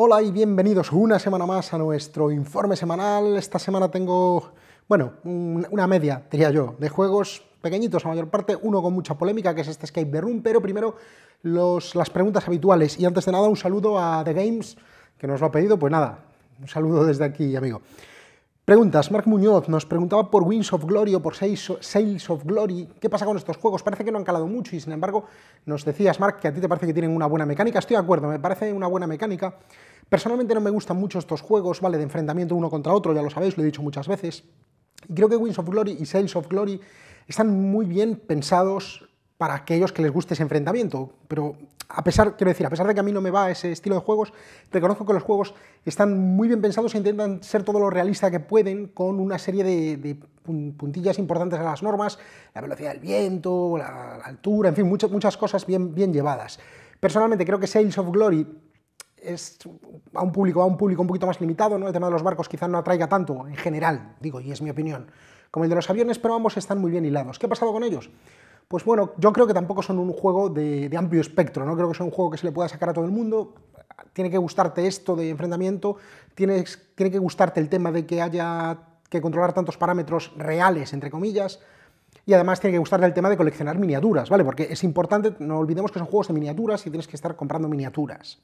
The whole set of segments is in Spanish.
Hola y bienvenidos una semana más a nuestro informe semanal. Esta semana tengo, bueno, una media, diría yo, de juegos pequeñitos a mayor parte, uno con mucha polémica, que es este Skype the Room, pero primero las preguntas habituales. Y antes de nada, un saludo a The Games, que nos lo ha pedido, pues nada, un saludo desde aquí, amigo. Preguntas. Mark Muñoz nos preguntaba por Wings of Glory o por Sales of Glory. ¿Qué pasa con estos juegos? Parece que no han calado mucho y sin embargo nos decías, Mark que a ti te parece que tienen una buena mecánica. Estoy de acuerdo, me parece una buena mecánica. Personalmente no me gustan mucho estos juegos, ¿vale? De enfrentamiento uno contra otro, ya lo sabéis, lo he dicho muchas veces. Y creo que Wings of Glory y Sales of Glory están muy bien pensados para aquellos que les guste ese enfrentamiento, pero a pesar, quiero decir, a pesar de que a mí no me va ese estilo de juegos, reconozco que los juegos están muy bien pensados e intentan ser todo lo realista que pueden con una serie de, puntillas importantes a las normas, la velocidad del viento, la, altura, en fin, muchas muchas cosas bien, bien llevadas. Personalmente creo que Sales of Glory es a un público, a un público un poquito más limitado, ¿no? El tema de los barcos quizás no atraiga tanto, en general, digo, y es mi opinión, como el de los aviones, pero ambos están muy bien hilados. ¿Qué ha pasado con ellos? pues bueno, yo creo que tampoco son un juego de, amplio espectro, no creo que sea un juego que se le pueda sacar a todo el mundo. Tiene que gustarte esto de enfrentamiento, tiene que gustarte el tema de que haya que controlar tantos parámetros reales, entre comillas, y además tiene que gustarte el tema de coleccionar miniaturas, ¿vale? Porque es importante, no olvidemos que son juegos de miniaturas y tienes que estar comprando miniaturas.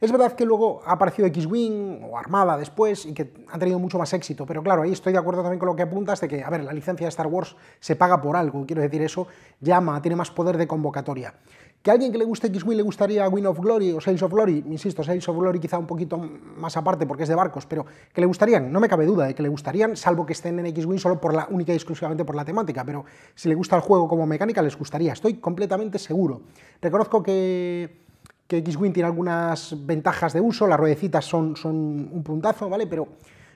Es verdad que luego ha aparecido X-Wing o Armada después y que ha tenido mucho más éxito, pero claro, ahí estoy de acuerdo también con lo que apuntas de que, a ver, la licencia de Star Wars se paga por algo, quiero decir, eso llama, tiene más poder de convocatoria. Que a alguien que le guste X-Wing le gustaría Win of Glory o Sales of Glory, insisto, Sales of Glory quizá un poquito más aparte porque es de barcos, pero que le gustarían, no me cabe duda de que le gustarían, salvo que estén en X-Wing solo por la, única y exclusivamente por la temática, pero si le gusta el juego como mecánica les gustaría, estoy completamente seguro. Reconozco que que X-Wing tiene algunas ventajas de uso, las ruedecitas son, son un puntazo, ¿vale? Pero,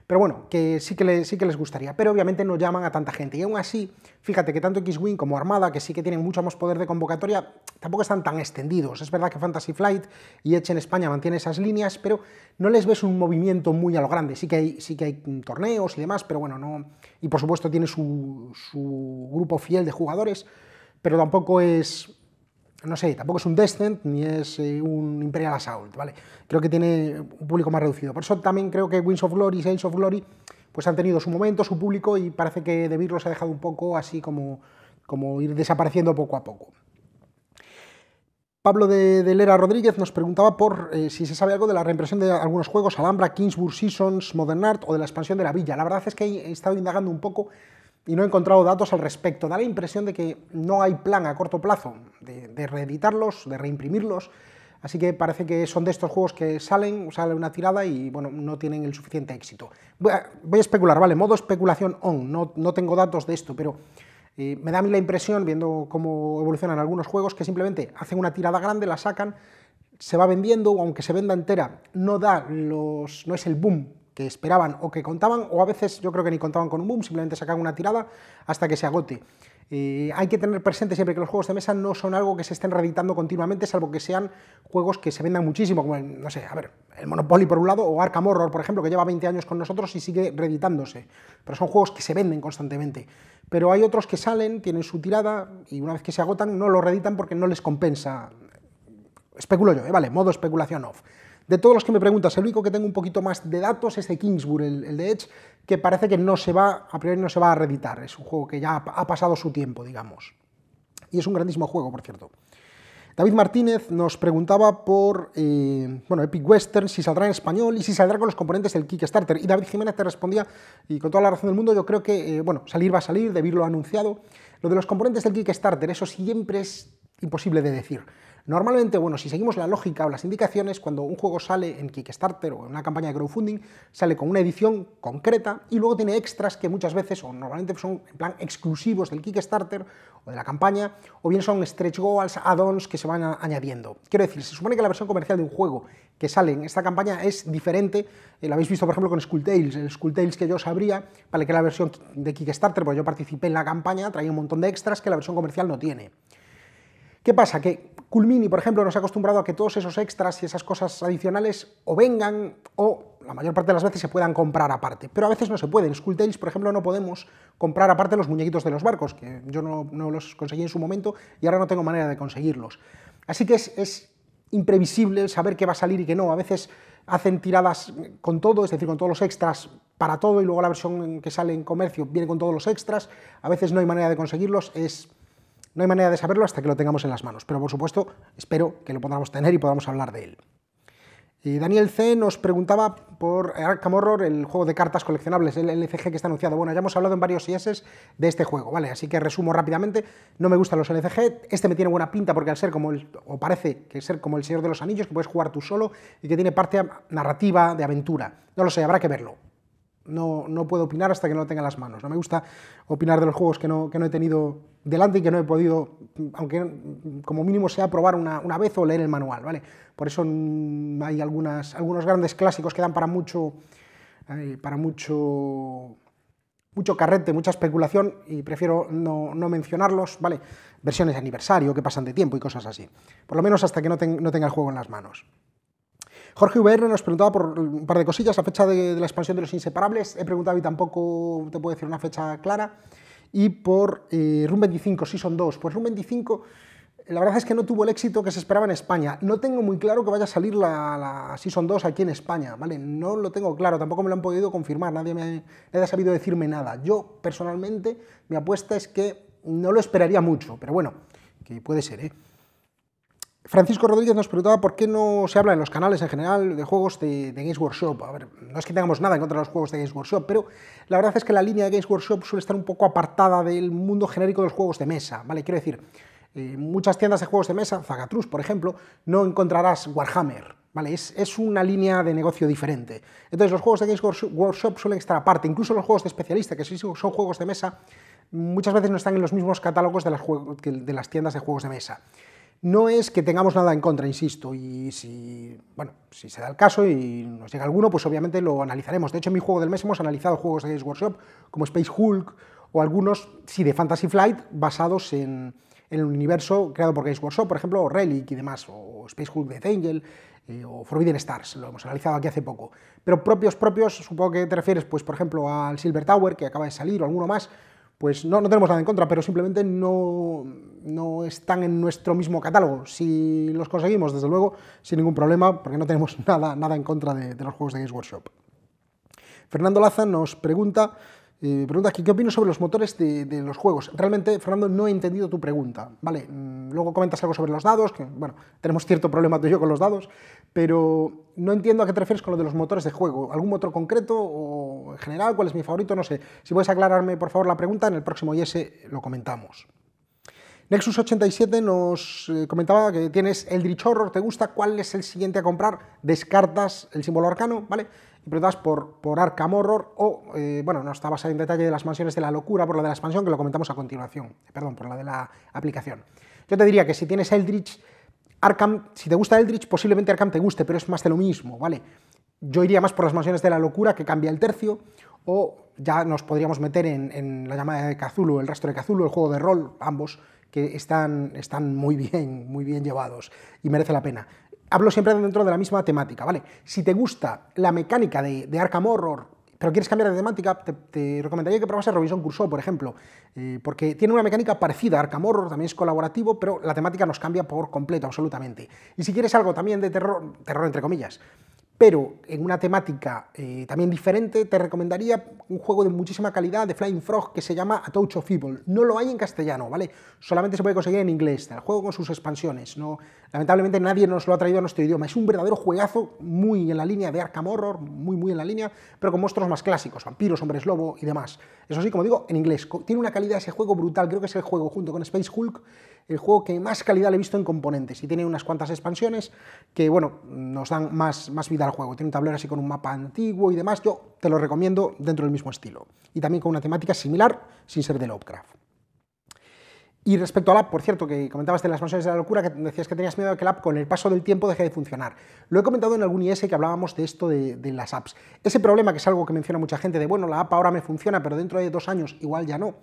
pero bueno, que sí que, sí que les gustaría, pero obviamente no llaman a tanta gente. Y aún así, fíjate que tanto X-Wing como Armada, que sí que tienen mucho más poder de convocatoria, tampoco están tan extendidos. Es verdad que Fantasy Flight y Edge en España mantiene esas líneas, pero no les ves un movimiento muy a lo grande. Sí que hay, sí que hay torneos y demás, pero bueno, no... Y por supuesto tiene su, su grupo fiel de jugadores, pero tampoco es no sé, tampoco es un Descent ni es eh, un Imperial Assault, ¿vale? Creo que tiene un público más reducido. Por eso también creo que Wings of Glory y Saints of Glory pues han tenido su momento, su público y parece que De los ha dejado un poco así como, como ir desapareciendo poco a poco. Pablo de, Lera Rodríguez nos preguntaba por eh, si se sabe algo de la reimpresión de algunos juegos, Alhambra, Kingsburg Seasons, Modern Art o de la expansión de la villa. La verdad es que he estado indagando un poco y no he encontrado datos al respecto. Da la impresión de que no hay plan a corto plazo de, reeditarlos, de reimprimirlos, así que parece que son de estos juegos que salen, sale una tirada y bueno, no tienen el suficiente éxito. Voy a, especular, ¿vale? Modo especulación on, no, no tengo datos de esto, pero eh, me da a mí la impresión, viendo cómo evolucionan algunos juegos, que simplemente hacen una tirada grande, la sacan, se va vendiendo, aunque se venda entera, no da los, no es el boom que esperaban o que contaban, o a veces yo creo que ni contaban con un boom, simplemente sacaban una tirada hasta que se agote. hay que tener presente siempre que los juegos de mesa no son algo que se estén reeditando continuamente, salvo que sean juegos que se vendan muchísimo, como, no sé, a ver, el Monopoly por un lado, o Arkham Horror, por ejemplo, que lleva 20 años con nosotros y sigue reeditándose. Pero son juegos que se venden constantemente. Pero hay otros que salen, tienen su tirada, y una vez que se agotan no lo reeditan porque no les compensa. Especulo yo, ¿eh? vale, modo especulación off de todos los que me preguntas, el único que tengo un poquito más de datos es de Kingsbury, el, de Edge, que parece que no se va, a priori no se va a reeditar, es un juego que ya ha, pasado su tiempo, digamos. Y es un grandísimo juego, por cierto. David Martínez nos preguntaba por eh, bueno, Epic Western, si saldrá en español y si saldrá con los componentes del Kickstarter. Y David Jiménez te respondía, y con toda la razón del mundo, yo creo que eh, bueno, salir va a salir, David lo ha anunciado. Lo de los componentes del Kickstarter, eso siempre es imposible de decir. Normalmente, bueno, si seguimos la lógica o las indicaciones, cuando un juego sale en Kickstarter o en una campaña de crowdfunding, sale con una edición concreta y luego tiene extras que muchas veces o normalmente son en plan exclusivos del Kickstarter o de la campaña, o bien son stretch goals, add-ons que se van añadiendo. Quiero decir, se supone que la versión comercial de un juego que sale en esta campaña es diferente, eh, lo habéis visto por ejemplo con Skulltales, el tales que yo sabría, vale que la versión de Kickstarter, porque yo participé en la campaña, traía un montón de extras que la versión comercial no tiene. ¿Qué pasa? Que Kulmini, por ejemplo, nos ha acostumbrado a que todos esos extras y esas cosas adicionales o vengan o la mayor parte de las veces se puedan comprar aparte, pero a veces no se pueden. Tales, por ejemplo, no podemos comprar aparte los muñequitos de los barcos, que yo no, los conseguí en su momento y ahora no tengo manera de conseguirlos. Así que es, es imprevisible saber qué va a salir y qué no. A veces hacen tiradas con todo, es decir, con todos los extras para todo y luego la versión que sale en comercio viene con todos los extras. A veces no hay manera de conseguirlos, es no hay manera de saberlo hasta que lo tengamos en las manos, pero por supuesto espero que lo podamos tener y podamos hablar de él. Y Daniel C. nos preguntaba por Arkham Horror, el juego de cartas coleccionables, el LCG que está anunciado. Bueno, ya hemos hablado en varios IS de este juego, ¿vale? Así que resumo rápidamente. No me gustan los LCG. Este me tiene buena pinta porque al ser como o parece que ser como el Señor de los Anillos, que puedes jugar tú solo y que tiene parte narrativa de aventura. No lo sé, habrá que verlo no, no, puedo opinar hasta que no lo tenga en las manos. No me gusta opinar de los juegos que no, he tenido delante y que no he podido, aunque como mínimo sea probar una, vez o leer el manual, ¿vale? Por eso mm, hay algunos grandes clásicos que dan para mucho, eh, para mucho, mucho carrete, mucha especulación y prefiero no, mencionarlos, ¿vale? Versiones de aniversario que pasan de tiempo y cosas así. Por lo menos hasta que no tenga el juego en las manos. Jorge VR nos preguntaba por un par de cosillas, la fecha de, la expansión de los inseparables, he preguntado y tampoco te puedo decir una fecha clara, y por eh, Room 25, Season 2. Pues Room 25 la verdad es que no tuvo el éxito que se esperaba en España. No tengo muy claro que vaya a salir la, la, Season 2 aquí en España, ¿vale? No lo tengo claro, tampoco me lo han podido confirmar, nadie, me, nadie ha sabido decirme nada. Yo, personalmente, mi apuesta es que no lo esperaría mucho, pero bueno, que puede ser, ¿eh? Francisco Rodríguez nos preguntaba por qué no se habla en los canales en general de juegos de, Games Workshop. A ver, no es que tengamos nada en contra de los juegos de Games Workshop, pero la verdad es que la línea de Games Workshop suele estar un poco apartada del mundo genérico de los juegos de mesa, ¿vale? Quiero decir, eh, muchas tiendas de juegos de mesa, Zagatrus, por ejemplo, no encontrarás Warhammer, ¿vale? Es, una línea de negocio diferente. Entonces, los juegos de Games Workshop suelen estar aparte, incluso los juegos de especialistas que sí son juegos de mesa, muchas veces no están en los mismos catálogos de las, de las tiendas de juegos de mesa. No es que tengamos nada en contra, insisto, y si, bueno, si se da el caso y nos llega alguno, pues obviamente lo analizaremos. De hecho, en mi juego del mes hemos analizado juegos de Games Workshop como Space Hulk o algunos, si de Fantasy Flight basados en, el universo creado por Games Workshop, por ejemplo, o Relic y demás, o Space Hulk de Angel, eh, o Forbidden Stars, lo hemos analizado aquí hace poco. Pero propios, propios, supongo que te refieres, pues, por ejemplo, al Silver Tower, que acaba de salir, o alguno más, pues no, no tenemos nada en contra, pero simplemente no, no están en nuestro mismo catálogo. Si los conseguimos, desde luego, sin ningún problema, porque no tenemos nada, nada en contra de, de los juegos de Games Workshop. Fernando Laza nos pregunta eh, me preguntas qué opino sobre los motores de, los juegos. Realmente, Fernando, no he entendido tu pregunta. Vale, mm, luego comentas algo sobre los dados, que bueno, tenemos cierto problema tú yo con los dados, pero no entiendo a qué te refieres con lo de los motores de juego. ¿Algún motor concreto o en general? ¿Cuál es mi favorito? No sé. Si puedes aclararme, por favor, la pregunta, en el próximo IS lo comentamos. Nexus87 nos eh, comentaba que tienes el Horror, ¿te gusta? ¿Cuál es el siguiente a comprar? Descartas el símbolo arcano, ¿vale? Y por, por Arkham Horror, o, eh, bueno, no estaba basada en detalle de las mansiones de la locura, por la de la expansión, que lo comentamos a continuación, perdón, por la de la aplicación. Yo te diría que si tienes Eldritch, Arkham, si te gusta Eldritch, posiblemente Arkham te guste, pero es más de lo mismo, ¿vale? Yo iría más por las mansiones de la locura, que cambia el tercio, o ya nos podríamos meter en, la llamada de Cthulhu, el resto de Cthulhu, el juego de rol, ambos, que están, están muy bien, muy bien llevados y merece la pena. Hablo siempre dentro de la misma temática, ¿vale? Si te gusta la mecánica de, Arkham Horror, pero quieres cambiar de temática, te, recomendaría que probases Robinson Crusoe, por ejemplo, eh, porque tiene una mecánica parecida a Arkham Horror, también es colaborativo, pero la temática nos cambia por completo, absolutamente. Y si quieres algo también de terror, terror entre comillas, pero en una temática eh, también diferente, te recomendaría un juego de muchísima calidad de Flying Frog que se llama A Touch of Evil. No lo hay en castellano, ¿vale? Solamente se puede conseguir en inglés, el juego con sus expansiones. ¿no? Lamentablemente nadie nos lo ha traído a nuestro idioma. Es un verdadero juegazo, muy en la línea de Arkham Horror, muy, muy en la línea, pero con monstruos más clásicos, vampiros, hombres lobo y demás. Eso sí, como digo, en inglés. Tiene una calidad ese juego brutal. Creo que es el juego, junto con Space Hulk, el juego que más calidad le he visto en componentes y tiene unas cuantas expansiones que, bueno, nos dan más, más vida al juego. Tiene un tablero así con un mapa antiguo y demás. Yo te lo recomiendo dentro del mismo estilo y también con una temática similar sin ser de Lovecraft. Y respecto al app, por cierto, que comentabas de las expansiones de la locura, que decías que tenías miedo de que el app con el paso del tiempo deje de funcionar. Lo he comentado en algún IS que hablábamos de esto de, de, las apps. Ese problema, que es algo que menciona mucha gente, de bueno, la app ahora me funciona, pero dentro de dos años igual ya no.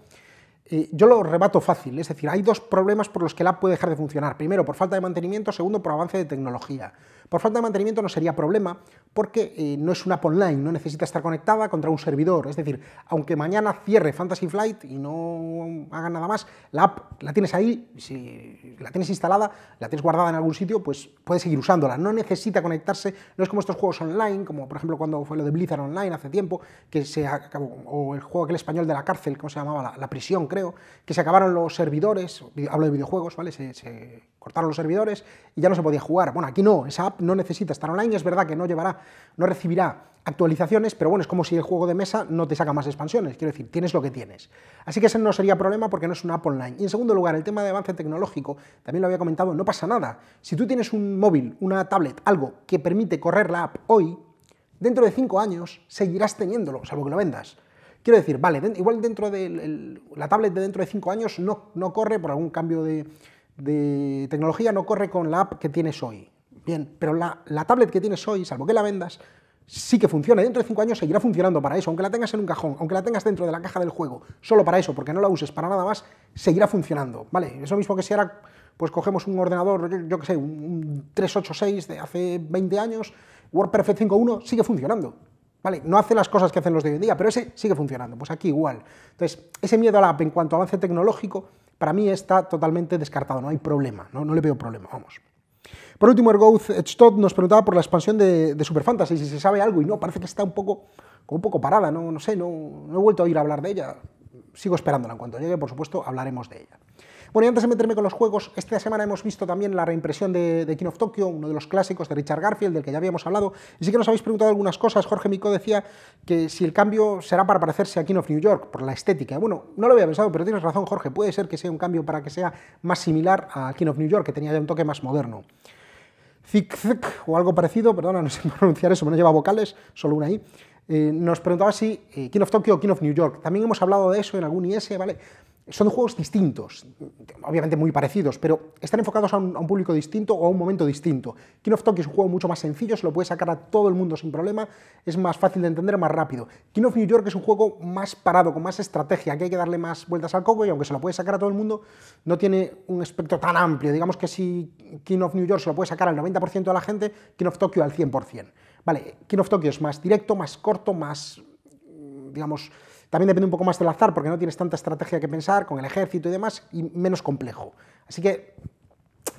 Eh, yo lo rebato fácil, es decir, hay dos problemas por los que la app puede dejar de funcionar. Primero, por falta de mantenimiento, segundo, por avance de tecnología. Por falta de mantenimiento no sería problema porque eh, no es una app online, no necesita estar conectada contra un servidor. Es decir, aunque mañana cierre Fantasy Flight y no haga nada más, la app la tienes ahí, si la tienes instalada, la tienes guardada en algún sitio, pues puedes seguir usándola. No necesita conectarse, no es como estos juegos online, como por ejemplo cuando fue lo de Blizzard Online hace tiempo, que se acabó, o el juego aquel español de la cárcel, ¿cómo se llamaba? La, prisión, creo, que se acabaron los servidores, hablo de videojuegos, ¿vale? se cortaron los servidores y ya no se podía jugar. Bueno, aquí no, esa app no necesita estar online, es verdad que no llevará, no recibirá actualizaciones, pero bueno, es como si el juego de mesa no te saca más expansiones, quiero decir, tienes lo que tienes. Así que ese no sería problema porque no es una app online. Y en segundo lugar, el tema de avance tecnológico, también lo había comentado, no pasa nada. Si tú tienes un móvil, una tablet, algo que permite correr la app hoy, dentro de cinco años seguirás teniéndolo, salvo que lo vendas. Quiero decir, vale, igual dentro de la tablet de dentro de cinco años no, no corre por algún cambio de, de tecnología no corre con la app que tienes hoy. Bien, pero la, tablet que tienes hoy, salvo que la vendas, sí que funciona. Dentro de cinco años seguirá funcionando para eso, aunque la tengas en un cajón, aunque la tengas dentro de la caja del juego, solo para eso, porque no la uses para nada más, seguirá funcionando. ¿Vale? Eso mismo que si ahora pues cogemos un ordenador, yo, que qué sé, un 386 de hace 20 años, WordPerfect 5.1 sigue funcionando. ¿Vale? No hace las cosas que hacen los de hoy en día, pero ese sigue funcionando. Pues aquí igual. Entonces, ese miedo a la app en cuanto a avance tecnológico para mí está totalmente descartado, no hay problema, no, le veo problema, vamos. Por último, Ergouth Stott nos preguntaba por la expansión de, Super Fantasy, si se sabe algo, y no, parece que está un poco, un poco parada, no, sé, no, he vuelto a oír a hablar de ella, sigo esperándola, en cuanto llegue, por supuesto, hablaremos de ella. Bueno, y antes de meterme con los juegos, esta semana hemos visto también la reimpresión de, King of Tokyo, uno de los clásicos de Richard Garfield, del que ya habíamos hablado, y sí que nos habéis preguntado algunas cosas. Jorge Mico decía que si el cambio será para parecerse a King of New York, por la estética. Bueno, no lo había pensado, pero tienes razón, Jorge, puede ser que sea un cambio para que sea más similar a King of New York, que tenía ya un toque más moderno. zik o algo parecido, perdona, no sé pronunciar eso, no lleva vocales, solo una ahí. Eh, nos preguntaba si eh, King of Tokyo o King of New York. También hemos hablado de eso en algún IS, ¿vale? son juegos distintos, obviamente muy parecidos, pero están enfocados a un, público distinto o a un momento distinto. King of Tokyo es un juego mucho más sencillo, se lo puede sacar a todo el mundo sin problema, es más fácil de entender, más rápido. King of New York es un juego más parado, con más estrategia, que hay que darle más vueltas al coco y aunque se lo puede sacar a todo el mundo, no tiene un espectro tan amplio. Digamos que si King of New York se lo puede sacar al 90% de la gente, King of Tokyo al 100%. Vale, King of Tokyo es más directo, más corto, más, digamos, también depende un poco más del azar porque no tienes tanta estrategia que pensar con el ejército y demás y menos complejo. Así que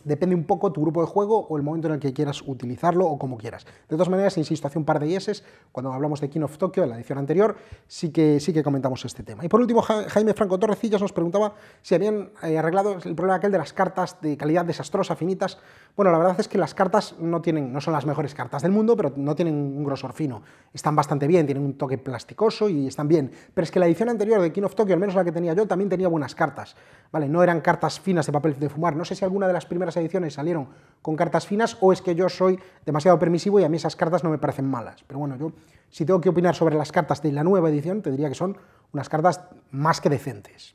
Depende un poco tu grupo de juego o el momento en el que quieras utilizarlo o como quieras. De todas maneras, insisto, hace un par de yeses cuando hablamos de King of Tokyo en la edición anterior, sí que, sí que comentamos este tema. Y por último, Jaime Franco Torrecillas nos preguntaba si habían eh, arreglado el problema aquel de las cartas de calidad desastrosa, finitas. Bueno, la verdad es que las cartas no, tienen, no son las mejores cartas del mundo, pero no tienen un grosor fino. Están bastante bien, tienen un toque plasticoso y están bien. Pero es que la edición anterior de King of Tokyo, al menos la que tenía yo, también tenía buenas cartas. ¿vale? No eran cartas finas de papel de fumar. No sé si alguna de las primeras ediciones salieron con cartas finas, o es que yo soy demasiado permisivo y a mí esas cartas no me parecen malas. Pero bueno, yo si tengo que opinar sobre las cartas de la nueva edición, te diría que son unas cartas más que decentes.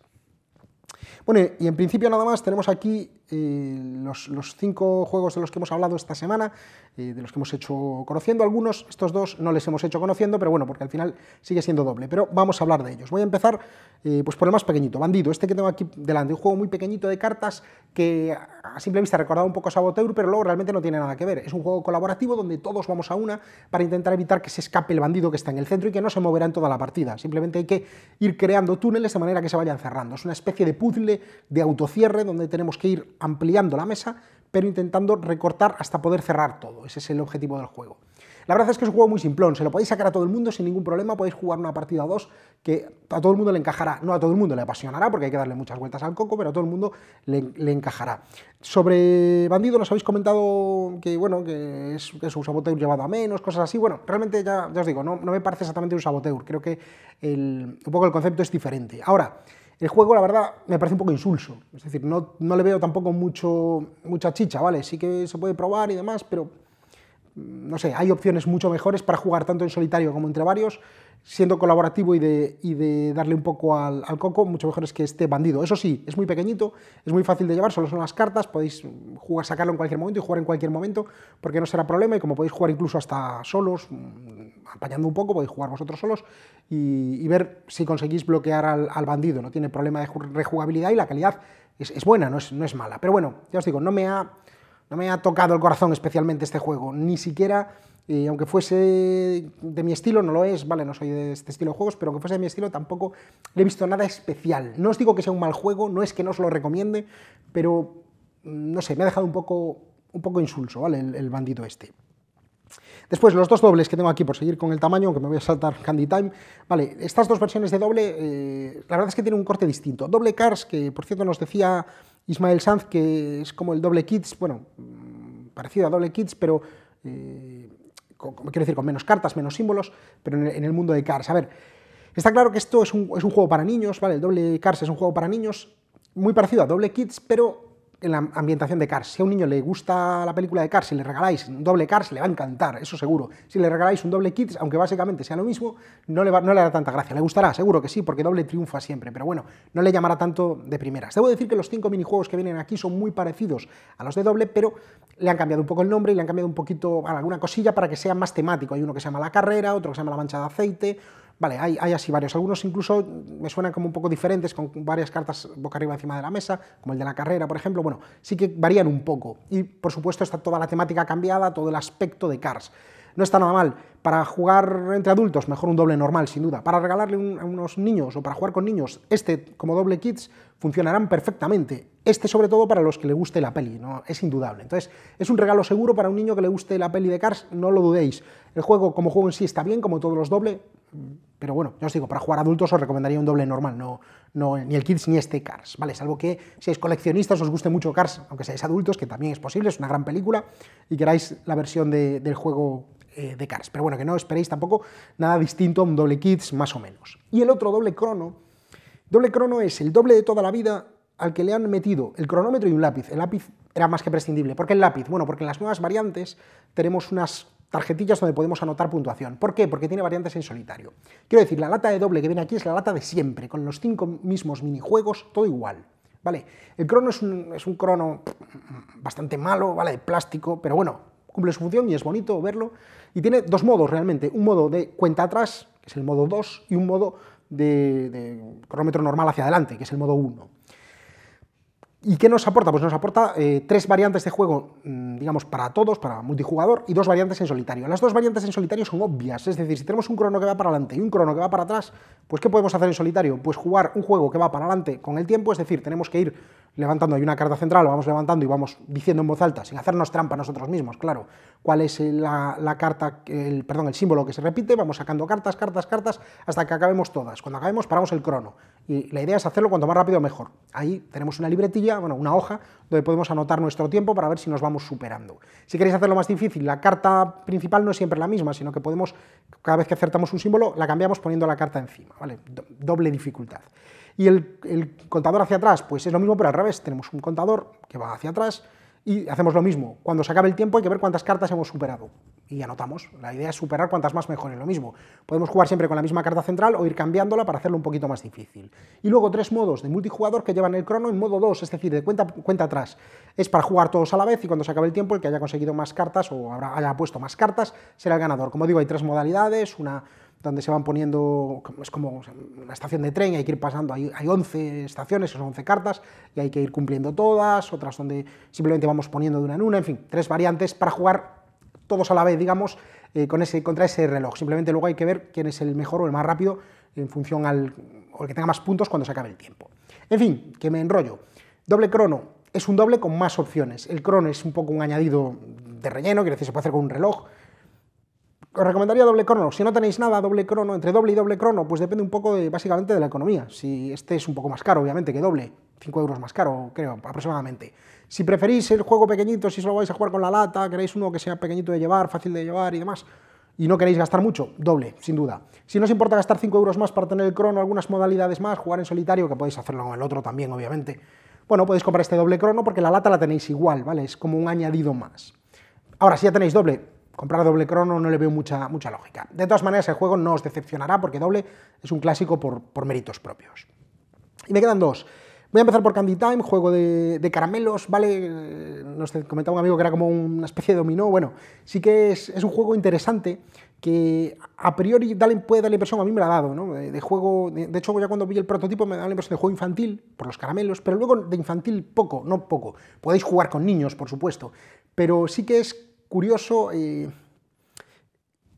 Bueno, y en principio nada más tenemos aquí los, cinco juegos de los que hemos hablado esta semana, de los que hemos hecho conociendo algunos, estos dos no les hemos hecho conociendo, pero bueno, porque al final sigue siendo doble, pero vamos a hablar de ellos. Voy a empezar eh, pues por el más pequeñito, Bandido, este que tengo aquí delante, un juego muy pequeñito de cartas que a simple vista recordaba un poco a Saboteur, pero luego realmente no tiene nada que ver. Es un juego colaborativo donde todos vamos a una para intentar evitar que se escape el bandido que está en el centro y que no se moverá en toda la partida. Simplemente hay que ir creando túneles de manera que se vayan cerrando. Es una especie de puzzle de autocierre donde tenemos que ir ampliando la mesa, pero intentando recortar hasta poder cerrar todo. Ese es el objetivo del juego. La verdad es que es un juego muy simplón, se lo podéis sacar a todo el mundo sin ningún problema, podéis jugar una partida o dos que a todo el mundo le encajará, no a todo el mundo le apasionará porque hay que darle muchas vueltas al coco, pero a todo el mundo le, encajará. Sobre Bandido nos habéis comentado que, bueno, que es, un saboteur llevado a menos, cosas así, bueno, realmente ya, os digo, no, me parece exactamente un saboteur, creo que un poco el concepto es diferente. Ahora, el juego, la verdad, me parece un poco insulso. Es decir, no, no le veo tampoco mucho, mucha chicha, ¿vale? Sí que se puede probar y demás, pero no sé, hay opciones mucho mejores para jugar tanto en solitario como entre varios, siendo colaborativo y de, de darle un poco al, coco, mucho mejores que este bandido. Eso sí, es muy pequeñito, es muy fácil de llevar, solo son las cartas, podéis jugar, sacarlo en cualquier momento y jugar en cualquier momento, porque no será problema, y como podéis jugar incluso hasta solos, mm, apañando un poco, podéis jugar vosotros solos y, ver si conseguís bloquear al, bandido, no tiene problema de rejugabilidad y la calidad es, buena, no es, no es mala. Pero bueno, ya os digo, no me ha no me ha tocado el corazón especialmente este juego, ni siquiera, eh, aunque fuese de mi estilo, no lo es, vale, no soy de este estilo de juegos, pero aunque fuese de mi estilo tampoco le he visto nada especial. No os digo que sea un mal juego, no es que no os lo recomiende, pero mm, no sé, me ha dejado un poco, un poco insulso, ¿vale? El, bandito bandido este. Después, los dos dobles que tengo aquí, por seguir con el tamaño, aunque me voy a saltar Candy Time. Vale, estas dos versiones de doble, eh, la verdad es que tienen un corte distinto. Doble Cars, que por cierto nos decía Ismael Sanz, que es como el doble kids, bueno, mm, parecido a doble kids, pero eh, quiero decir, con menos cartas, menos símbolos, pero en el, mundo de Cars. A ver, está claro que esto es un, es un, juego para niños, ¿vale? El doble Cars es un juego para niños, muy parecido a doble kids, pero en la ambientación de Cars. Si a un niño le gusta la película de Cars, si le regaláis un doble Cars, le va a encantar, eso seguro. Si le regaláis un doble Kids, aunque básicamente sea lo mismo, no le, va, no le hará tanta gracia. Le gustará, seguro que sí, porque doble triunfa siempre, pero bueno, no le llamará tanto de primeras. Debo decir que los cinco minijuegos que vienen aquí son muy parecidos a los de doble, pero le han cambiado un poco el nombre y le han cambiado un poquito alguna cosilla para que sea más temático. Hay uno que se llama La Carrera, otro que se llama La Mancha de Aceite, Vale, hay, así varios. Algunos incluso me suenan como un poco diferentes, con varias cartas boca arriba encima de la mesa, como el de la carrera, por ejemplo. Bueno, sí que varían un poco. Y por supuesto está toda la temática cambiada, todo el aspecto de Cars. No está nada mal. Para jugar entre adultos, mejor un doble normal, sin duda. Para regalarle a unos niños o para jugar con niños, este como doble Kids, funcionarán perfectamente. Este sobre todo para los que le guste la peli, ¿no? es indudable. Entonces, es un regalo seguro para un niño que le guste la peli de Cars, no lo dudéis. El juego como juego en sí está bien, como todos los doble, pero bueno, ya os digo, para jugar adultos os recomendaría un doble normal, no, no, ni el Kids ni este Cars, ¿vale? Salvo que seáis coleccionistas, os guste mucho Cars, aunque seáis adultos, que también es posible, es una gran película, y queráis la versión del juego eh, de Cars. Pero bueno, que no esperéis tampoco nada distinto a un doble Kids, más o menos. Y el otro doble crono, doble crono es el doble de toda la vida al que le han metido el cronómetro y un lápiz. El lápiz era más que prescindible. ¿Por qué el lápiz? Bueno, porque en las nuevas variantes tenemos unas tarjetillas donde podemos anotar puntuación. ¿Por qué? Porque tiene variantes en solitario. Quiero decir, la lata de doble que viene aquí es la lata de siempre, con los cinco mismos minijuegos, todo igual. ¿Vale? El crono es un, crono bastante malo, ¿vale? De plástico, pero bueno, cumple su función y es bonito verlo. Y tiene dos modos realmente, un modo de cuenta atrás, que es el modo 2, y un modo de, de cronómetro normal hacia adelante, que es el modo 1. ¿Y qué nos aporta? Pues nos aporta eh, tres variantes de juego, mm, digamos, para todos, para multijugador, y dos variantes en solitario. Las dos variantes en solitario son obvias, es decir, si tenemos un crono que va para adelante y un crono que va para atrás, pues ¿qué podemos hacer en solitario? Pues jugar un juego que va para adelante con el tiempo, es decir, tenemos que ir levantando, hay una carta central, vamos levantando y vamos diciendo en voz alta, sin hacernos trampa nosotros mismos, claro, cuál es la, la carta, el, perdón, el símbolo que se repite, vamos sacando cartas, cartas, cartas, hasta que acabemos todas. Cuando acabemos paramos el crono, y la idea es hacerlo cuanto más rápido mejor. Ahí tenemos una libretilla bueno, una hoja, donde podemos anotar nuestro tiempo para ver si nos vamos superando. Si queréis hacerlo más difícil, la carta principal no es siempre la misma, sino que podemos, cada vez que acertamos un símbolo, la cambiamos poniendo la carta encima, ¿vale? Doble dificultad. Y el, el contador hacia atrás, pues es lo mismo, pero al revés, tenemos un contador que va hacia atrás, y hacemos lo mismo. Cuando se acabe el tiempo hay que ver cuántas cartas hemos superado. Y anotamos. La idea es superar cuantas más mejores. Lo mismo. Podemos jugar siempre con la misma carta central o ir cambiándola para hacerlo un poquito más difícil. Y luego tres modos de multijugador que llevan el crono en modo 2, es decir, de cuenta, cuenta atrás. Es para jugar todos a la vez y cuando se acabe el tiempo el que haya conseguido más cartas o haya puesto más cartas será el ganador. Como digo, hay tres modalidades, una donde se van poniendo, es como una estación de tren hay que ir pasando, hay, 11 estaciones, son 11 cartas, y hay que ir cumpliendo todas, otras donde simplemente vamos poniendo de una en una, en fin, tres variantes para jugar todos a la vez, digamos, eh, con ese, contra ese reloj. Simplemente luego hay que ver quién es el mejor o el más rápido en función al o el que tenga más puntos cuando se acabe el tiempo. En fin, que me enrollo. Doble crono es un doble con más opciones. El crono es un poco un añadido de relleno, quiere decir, se puede hacer con un reloj, os recomendaría doble crono. Si no tenéis nada, doble crono. Entre doble y doble crono, pues depende un poco de, básicamente de la economía. Si este es un poco más caro, obviamente, que doble. 5 euros más caro, creo, aproximadamente. Si preferís el juego pequeñito, si solo vais a jugar con la lata, queréis uno que sea pequeñito de llevar, fácil de llevar y demás, y no queréis gastar mucho, doble, sin duda. Si no os importa gastar 5 euros más para tener el crono, algunas modalidades más, jugar en solitario, que podéis hacerlo con el otro también, obviamente, bueno, podéis comprar este doble crono porque la lata la tenéis igual, ¿vale? Es como un añadido más. Ahora, si ya tenéis doble, comprar doble crono no le veo mucha, mucha lógica. De todas maneras, el juego no os decepcionará porque doble es un clásico por, por méritos propios. Y me quedan dos. Voy a empezar por Candy Time, juego de, caramelos, ¿vale? Eh, Nos comentaba un amigo que era como una especie de dominó. Bueno, sí que es, un juego interesante que a priori dale, puede darle impresión, a mí me la ha dado, ¿no? De, juego, de, de, hecho ya cuando vi el prototipo me da la impresión de juego infantil, por los caramelos, pero luego de infantil poco, no poco. Podéis jugar con niños, por supuesto, pero sí que es curioso eh,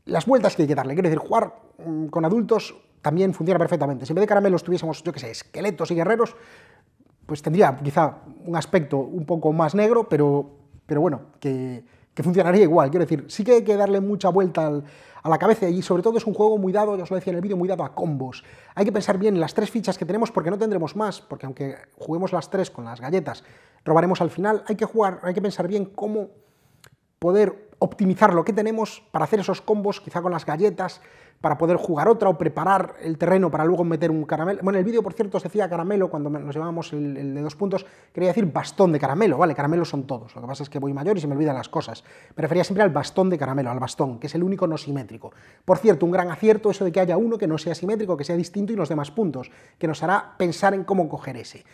las vueltas que hay que darle. Quiero decir, jugar mm, con adultos también funciona perfectamente. Si en vez de caramelos tuviésemos, yo qué sé, esqueletos y guerreros, pues tendría quizá un aspecto un poco más negro, pero, pero bueno, que, funcionaría igual. Quiero decir, sí que hay que darle mucha vuelta a la cabeza y sobre todo es un juego muy dado, ya os lo decía en el vídeo, muy dado a combos. Hay que pensar bien en las tres fichas que tenemos porque no tendremos más, porque aunque juguemos las tres con las galletas, robaremos al final, hay que jugar, hay que pensar bien cómo poder optimizar lo que tenemos para hacer esos combos, quizá con las galletas, para poder jugar otra o preparar el terreno para luego meter un caramelo. Bueno, el vídeo, por cierto, os decía caramelo cuando nos llevábamos el, de dos puntos, quería decir bastón de caramelo, ¿vale? caramelo son todos, lo que pasa es que voy mayor y se me olvidan las cosas. prefería siempre al bastón de caramelo, al bastón, que es el único no simétrico. Por cierto, un gran acierto eso de que haya uno que no sea simétrico, que sea distinto y los demás puntos, que nos hará pensar en cómo coger ese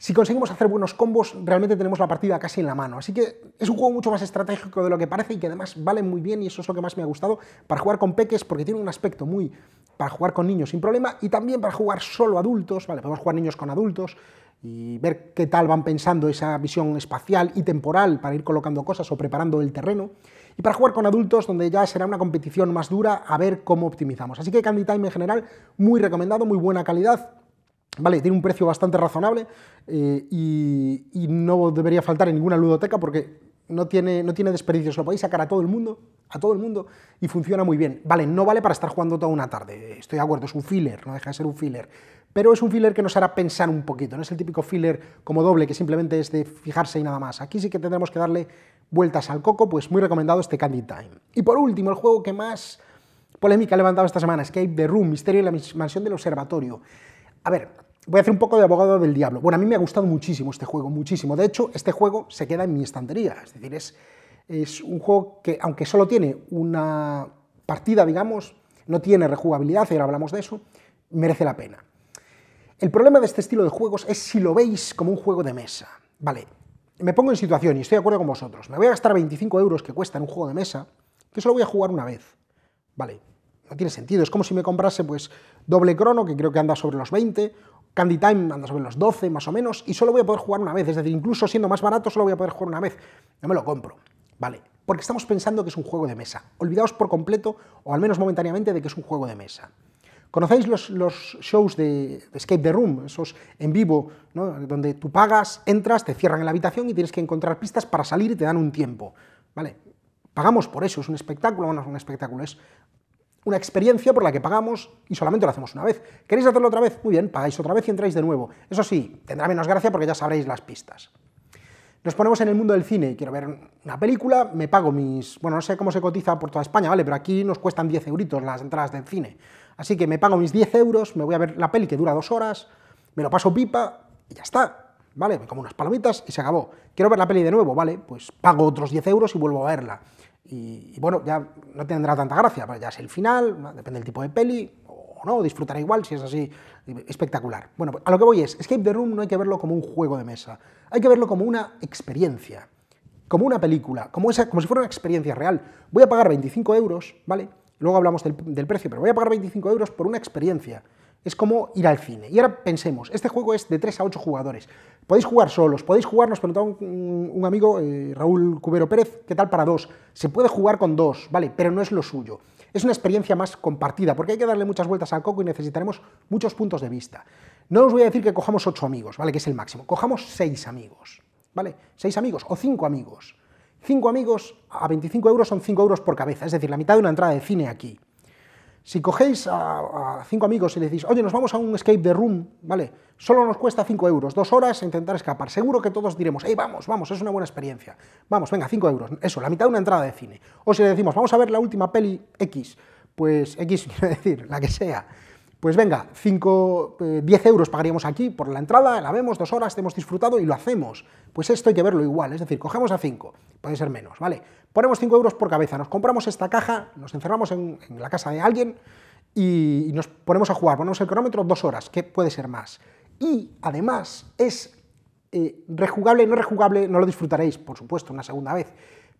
si conseguimos hacer buenos combos, realmente tenemos la partida casi en la mano. Así que es un juego mucho más estratégico de lo que parece y que además vale muy bien y eso es lo que más me ha gustado para jugar con peques porque tiene un aspecto muy para jugar con niños sin problema y también para jugar solo adultos, vale, podemos jugar niños con adultos y ver qué tal van pensando esa visión espacial y temporal para ir colocando cosas o preparando el terreno. Y para jugar con adultos, donde ya será una competición más dura, a ver cómo optimizamos. Así que Candy Time en general, muy recomendado, muy buena calidad, Vale, tiene un precio bastante razonable eh, y, no debería faltar en ninguna ludoteca porque no tiene, no tiene desperdicios. Lo podéis sacar a todo el mundo, a todo el mundo, y funciona muy bien. Vale, no vale para estar jugando toda una tarde, estoy de acuerdo, es un filler, no deja de ser un filler. Pero es un filler que nos hará pensar un poquito, no es el típico filler como doble que simplemente es de fijarse y nada más. Aquí sí que tendremos que darle vueltas al coco, pues muy recomendado este Candy Time. Y por último, el juego que más polémica ha levantado esta semana, Escape the Room, Misterio en la Mansión del Observatorio. A ver, voy a hacer un poco de abogado del diablo. Bueno, a mí me ha gustado muchísimo este juego, muchísimo. De hecho, este juego se queda en mi estantería. Es decir, es, es un juego que, aunque solo tiene una partida, digamos, no tiene rejugabilidad, y ahora hablamos de eso, merece la pena. El problema de este estilo de juegos es si lo veis como un juego de mesa. Vale, me pongo en situación y estoy de acuerdo con vosotros. Me voy a gastar 25 euros que cuesta en un juego de mesa, que solo voy a jugar una vez. Vale, no tiene sentido. Es como si me comprase pues doble crono, que creo que anda sobre los 20, Candy Time anda sobre los 12 más o menos y solo voy a poder jugar una vez, es decir, incluso siendo más barato solo voy a poder jugar una vez. No me lo compro, ¿vale? Porque estamos pensando que es un juego de mesa. Olvidaos por completo, o al menos momentáneamente, de que es un juego de mesa. ¿Conocéis los, shows de, Escape the Room? Esos en vivo, ¿no? donde tú pagas, entras, te cierran en la habitación y tienes que encontrar pistas para salir y te dan un tiempo. ¿Vale? Pagamos por eso, es un espectáculo, bueno, es un espectáculo, es una experiencia por la que pagamos y solamente lo hacemos una vez. ¿Queréis hacerlo otra vez? Muy bien, pagáis otra vez y entráis de nuevo. Eso sí, tendrá menos gracia porque ya sabréis las pistas. Nos ponemos en el mundo del cine, quiero ver una película, me pago mis... Bueno, no sé cómo se cotiza por toda España, ¿vale? Pero aquí nos cuestan 10 euritos las entradas del cine. Así que me pago mis 10 euros, me voy a ver la peli que dura dos horas, me lo paso pipa y ya está, ¿vale? Me como unas palomitas y se acabó. Quiero ver la peli de nuevo, ¿vale? Pues pago otros 10 euros y vuelvo a verla. Y, bueno, ya no tendrá tanta gracia, pero ya es el final, depende del tipo de peli, o no, disfrutará igual si es así espectacular. Bueno, pues, a lo que voy es, Escape the Room no hay que verlo como un juego de mesa, hay que verlo como una experiencia, como una película, como, esa, como si fuera una experiencia real. Voy a pagar 25 euros, ¿vale? Luego hablamos del, del precio, pero voy a pagar 25 euros por una experiencia. Es como ir al cine. Y ahora pensemos, este juego es de 3 a 8 jugadores. Podéis jugar solos, podéis jugarnos nos un, amigo, eh, Raúl Cubero Pérez, ¿qué tal para dos? Se puede jugar con dos, ¿vale? Pero no es lo suyo. Es una experiencia más compartida, porque hay que darle muchas vueltas al coco y necesitaremos muchos puntos de vista. No os voy a decir que cojamos 8 amigos, ¿vale? Que es el máximo. Cojamos 6 amigos, ¿vale? 6 amigos o 5 amigos. 5 amigos a 25 euros son 5 euros por cabeza, es decir, la mitad de una entrada de cine aquí. Si cogéis a, cinco amigos y le decís, oye, nos vamos a un escape de room, ¿vale? Solo nos cuesta cinco euros, dos horas intentar escapar. Seguro que todos diremos, hey, vamos, vamos, es una buena experiencia. Vamos, venga, cinco euros. Eso, la mitad de una entrada de cine. O si le decimos, vamos a ver la última peli X, pues X quiere decir, la que sea pues venga, 5, 10 eh, euros pagaríamos aquí por la entrada, la vemos, dos horas, hemos disfrutado y lo hacemos. Pues esto hay que verlo igual, es decir, cogemos a 5, puede ser menos, ¿vale? Ponemos 5 euros por cabeza, nos compramos esta caja, nos encerramos en, la casa de alguien y, nos ponemos a jugar, ponemos el cronómetro dos horas, que puede ser más. Y además es eh, rejugable, no rejugable, no lo disfrutaréis, por supuesto, una segunda vez,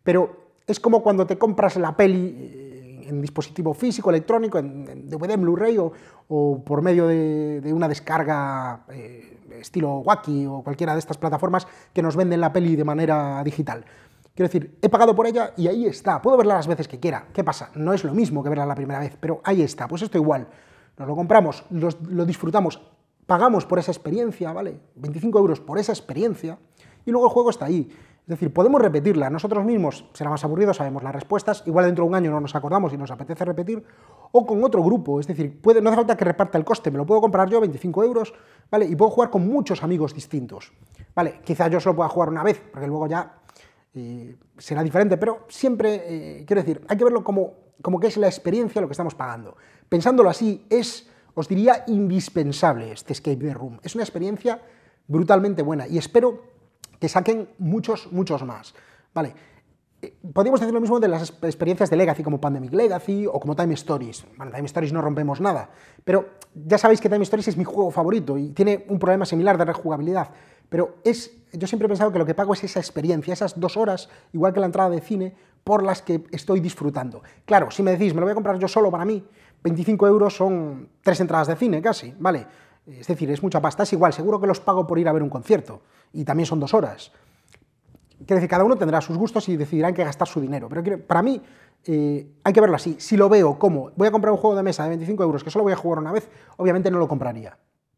pero es como cuando te compras la peli... Eh, en dispositivo físico, electrónico, en, DVD, en Blu-ray o, por medio de, una descarga eh, estilo Wacky o cualquiera de estas plataformas que nos venden la peli de manera digital. Quiero decir, he pagado por ella y ahí está. Puedo verla las veces que quiera. ¿Qué pasa? No es lo mismo que verla la primera vez, pero ahí está. Pues esto igual. Nos lo compramos, lo disfrutamos, pagamos por esa experiencia, ¿vale? 25 euros por esa experiencia y luego el juego está ahí. Es decir, podemos repetirla. Nosotros mismos será más aburrido, sabemos las respuestas. Igual dentro de un año no nos acordamos y nos apetece repetir. O con otro grupo. Es decir, no hace falta que reparta el coste. Me lo puedo comprar yo, 25 euros, ¿vale? Y puedo jugar con muchos amigos distintos. ¿Vale? yo solo pueda jugar una vez, porque luego ya eh, será diferente. Pero siempre, eh, quiero decir, hay que verlo como, como que es la experiencia lo que estamos pagando. Pensándolo así, es, os diría, indispensable este escape room. Es una experiencia brutalmente buena. Y espero que saquen muchos, muchos más. Vale. Eh, podríamos decir lo mismo de las experiencias de Legacy, como Pandemic Legacy o como Time Stories. Bueno, Time Stories no rompemos nada, pero ya sabéis que Time Stories es mi juego favorito y tiene un problema similar de rejugabilidad. Pero es, yo siempre he pensado que lo que pago es esa experiencia, esas dos horas, igual que la entrada de cine, por las que estoy disfrutando. Claro, si me decís, me lo voy a comprar yo solo para mí, 25 euros son tres entradas de cine casi, ¿vale? Es decir, es mucha pasta, es igual, seguro que los pago por ir a ver un concierto, y también son dos horas. Quiere decir, cada uno tendrá sus gustos y decidirán qué gastar su dinero. Pero para mí eh, hay que verlo así. Si lo veo como voy a comprar un juego de mesa de 25 euros que solo voy a jugar una vez, obviamente no lo compraría.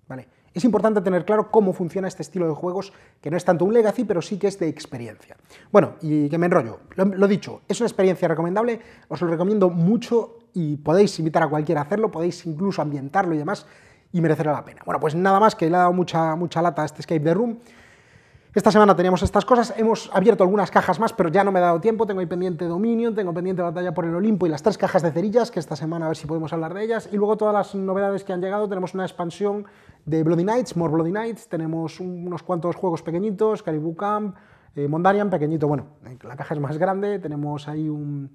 ¿vale? Es importante tener claro cómo funciona este estilo de juegos, que no es tanto un legacy, pero sí que es de experiencia. Bueno, y que me enrollo. lo dicho, es una experiencia recomendable, os lo recomiendo mucho y podéis invitar a cualquiera a hacerlo, podéis incluso ambientarlo y demás y merecerá la pena. Bueno, pues nada más, que le ha dado mucha, mucha lata a este escape the room. Esta semana teníamos estas cosas, hemos abierto algunas cajas más, pero ya no me ha dado tiempo, tengo ahí pendiente Dominion, tengo pendiente Batalla por el Olimpo y las tres cajas de cerillas, que esta semana a ver si podemos hablar de ellas, y luego todas las novedades que han llegado, tenemos una expansión de Bloody Knights, More Bloody Knights, tenemos unos cuantos juegos pequeñitos, Caribou Camp, eh, Mondarian, pequeñito, bueno, la caja es más grande, tenemos ahí un,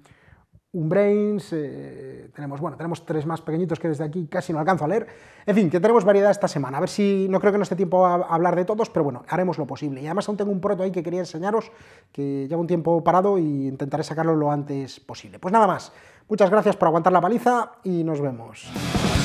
un Brains, eh, tenemos, bueno, tenemos tres más pequeñitos que desde aquí casi no alcanzo a leer. En fin, que tenemos variedad esta semana. A ver si no creo que no esté tiempo a hablar de todos, pero bueno, haremos lo posible. Y además aún tengo un proto ahí que quería enseñaros, que lleva un tiempo parado y intentaré sacarlo lo antes posible. Pues nada más. Muchas gracias por aguantar la paliza y nos vemos.